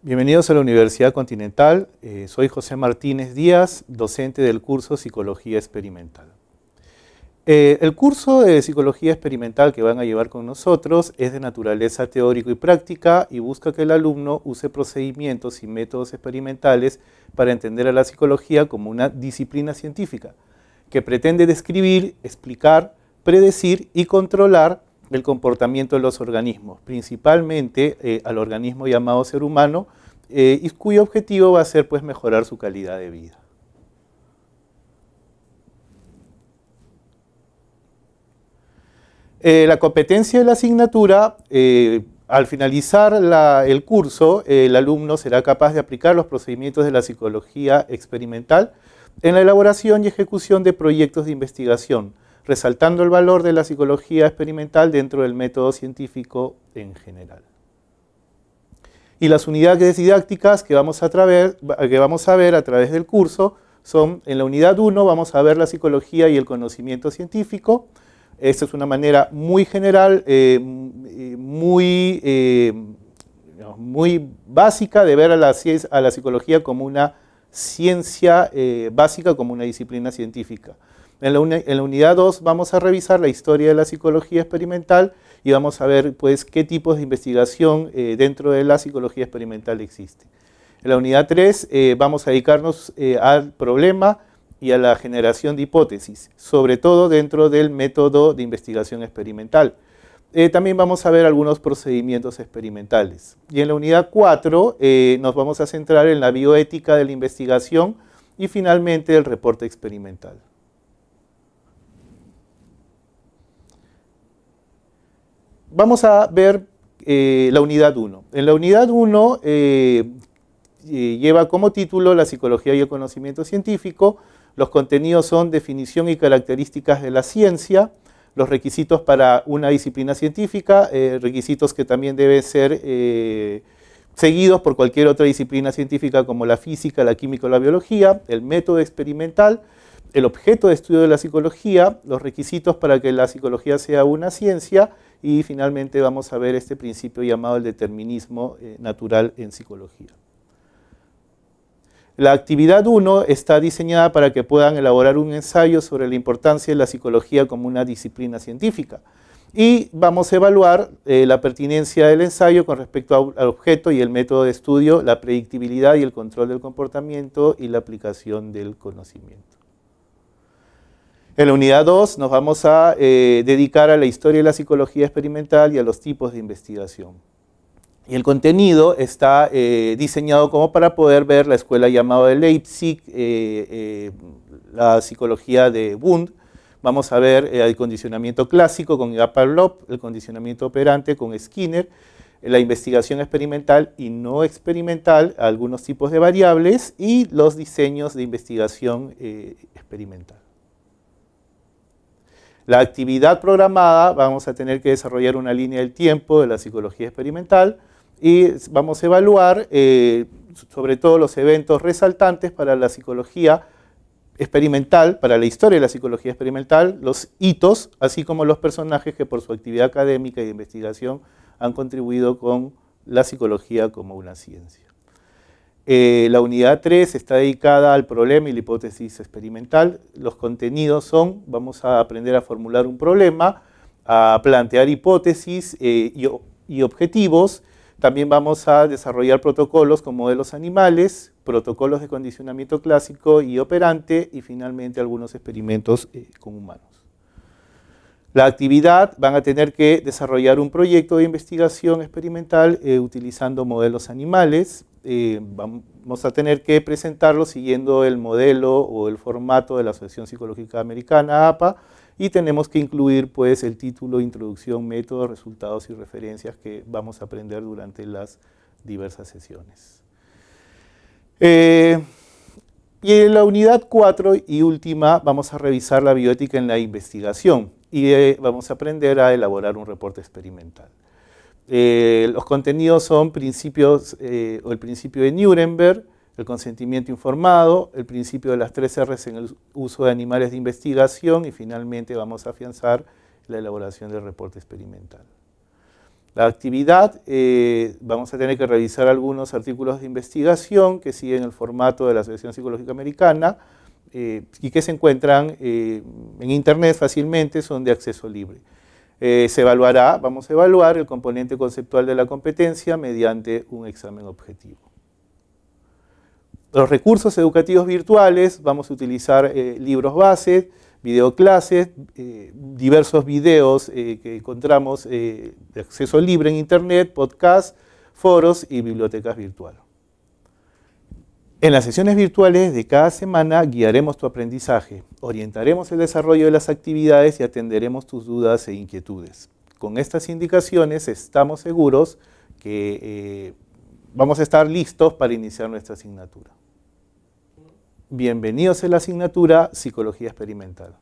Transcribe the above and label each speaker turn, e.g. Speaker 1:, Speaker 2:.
Speaker 1: Bienvenidos a la Universidad Continental. Eh, soy José Martínez Díaz, docente del curso Psicología Experimental. Eh, el curso de Psicología Experimental que van a llevar con nosotros es de naturaleza teórico y práctica y busca que el alumno use procedimientos y métodos experimentales para entender a la psicología como una disciplina científica que pretende describir, explicar, predecir y controlar del comportamiento de los organismos, principalmente eh, al organismo llamado ser humano, eh, y cuyo objetivo va a ser pues, mejorar su calidad de vida. Eh, la competencia de la asignatura, al finalizar el curso, el alumno será capaz de aplicar los procedimientos de la psicología experimental en la elaboración y ejecución de proyectos de investigación, resaltando el valor de la psicología experimental dentro del método científico en general. Y las unidades didácticas que vamos a, ver a través del curso son, en la unidad 1 vamos a ver la psicología y el conocimiento científico, esta es una manera muy general, eh, eh, muy, básica de ver a la, psicología como una ciencia eh, básica, como una disciplina científica. En la, unidad 2 vamos a revisar la historia de la psicología experimental y vamos a ver pues, qué tipos de investigación eh, dentro de la psicología experimental existe. En la unidad 3 eh, vamos a dedicarnos eh, al problema y a la generación de hipótesis, sobre todo dentro del método de investigación experimental. también vamos a ver algunos procedimientos experimentales. Y en la unidad 4 nos vamos a centrar en la bioética de la investigación y finalmente el reporte experimental. vamos a ver eh, la unidad 1. En la unidad 1 eh, eh, lleva como título la psicología y el conocimiento científico. Los contenidos son definición y características de la ciencia, los requisitos para una disciplina científica, requisitos que también deben ser seguidos por cualquier otra disciplina científica como la física, la química o la biología, el método experimental, el objeto de estudio de la psicología, los requisitos para que la psicología sea una ciencia, y finalmente vamos a ver este principio llamado el determinismo eh, natural en psicología. La actividad 1 está diseñada para que puedan elaborar un ensayo sobre la importancia de la psicología como una disciplina científica. Y vamos a evaluar eh, la pertinencia del ensayo con respecto al objeto y el método de estudio, la predictibilidad y el control del comportamiento y la aplicación del conocimiento. En la unidad 2 nos vamos a eh, dedicar a la historia de la psicología experimental y a los tipos de investigación. Y el contenido está eh, diseñado como para poder ver la escuela llamada de Leipzig, eh, la psicología de Wundt. Vamos a ver el condicionamiento clásico con Pavlov, el condicionamiento operante con Skinner, la investigación experimental y no experimental, algunos tipos de variables y los diseños de investigación experimental. La actividad programada, vamos a tener que desarrollar una línea del tiempo de la psicología experimental y vamos a evaluar eh, sobre todo los eventos resaltantes para la psicología experimental, para la historia de la psicología experimental, los hitos, así como los personajes que por su actividad académica y de investigación han contribuido con la psicología como una ciencia. Eh, la unidad 3 está dedicada al problema y la hipótesis experimental. Los contenidos son, vamos a aprender a formular un problema, a plantear hipótesis eh, y, objetivos. También vamos a desarrollar protocolos con modelos animales, protocolos de condicionamiento clásico y operante y finalmente algunos experimentos eh, con humanos. La actividad van a tener que desarrollar un proyecto de investigación experimental utilizando modelos animales, vamos a tener que presentarlo siguiendo el modelo o el formato de la Asociación Psicológica Americana, APA, y tenemos que incluir pues el título, introducción, métodos, resultados y referencias que vamos a aprender durante las diversas sesiones. Eh, y en la unidad 4 y última vamos a revisar la bioética en la investigación y eh, vamos a aprender a elaborar un reporte experimental. Eh, los contenidos son principios, eh, o el principio de Nuremberg, el consentimiento informado, el principio de las tres R's en el uso de animales de investigación y finalmente vamos a afianzar la elaboración del reporte experimental. La actividad, eh, vamos a tener que revisar algunos artículos de investigación que siguen el formato de la Asociación Psicológica Americana y que se encuentran en internet fácilmente, son de acceso libre. Eh, se evaluará, vamos a evaluar el componente conceptual de la competencia mediante un examen objetivo. Los recursos educativos virtuales, vamos a utilizar eh, libros base, videoclases, eh, diversos videos que encontramos de acceso libre en internet, podcasts, foros y bibliotecas virtuales. En las sesiones virtuales de cada semana guiaremos tu aprendizaje, orientaremos el desarrollo de las actividades y atenderemos tus dudas e inquietudes. Con estas indicaciones estamos seguros que eh, vamos a estar listos para iniciar nuestra asignatura. Bienvenidos a la asignatura Psicología Experimental.